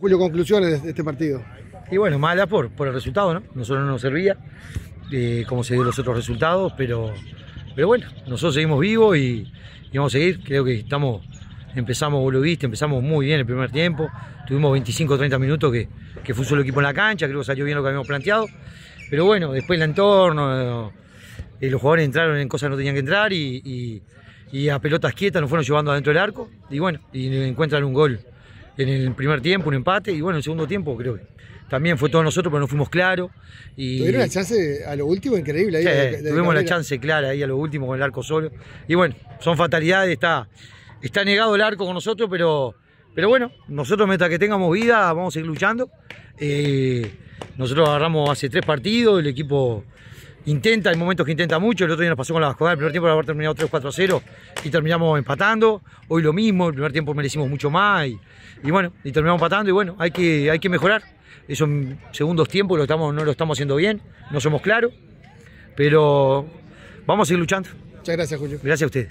Julio, conclusiones de este partido. Y bueno, mala por, por el resultado, ¿no? Nosotros no nos servía, eh, como se dio los otros resultados, pero, pero bueno, nosotros seguimos vivos y, vamos a seguir. Creo que estamos, empezamos, vos lo viste, empezamos muy bien el primer tiempo. Tuvimos 25 o 30 minutos que, que fue un solo equipo en la cancha, creo que salió bien lo que habíamos planteado. Pero bueno, después el entorno, eh, los jugadores entraron en cosas que no tenían que entrar y, a pelotas quietas nos fueron llevando adentro del arco. Y bueno, y encuentran un gol en el primer tiempo, un empate, y bueno, en el segundo tiempo creo que también fue todo nosotros, pero no fuimos claros. Y... Tuvieron la chance a lo último increíble ahí. tuvimos la chance clara ahí a lo último con el arco solo. Y bueno, son fatalidades, está, está negado el arco con nosotros, pero, pero bueno, nosotros mientras que tengamos vida vamos a seguir luchando. Eh, nosotros agarramos hace tres partidos, el equipo intenta, hay momentos que intenta mucho, el otro día nos pasó con la Vascoda, el primer tiempo de haber terminado 3-4-0 y terminamos empatando, hoy lo mismo, el primer tiempo merecimos mucho más y, bueno, y terminamos empatando y bueno, hay que, hay que mejorar, esos segundos tiempos lo estamos, no lo estamos haciendo bien, no somos claros, pero vamos a seguir luchando. Muchas gracias, Julio. Gracias a usted.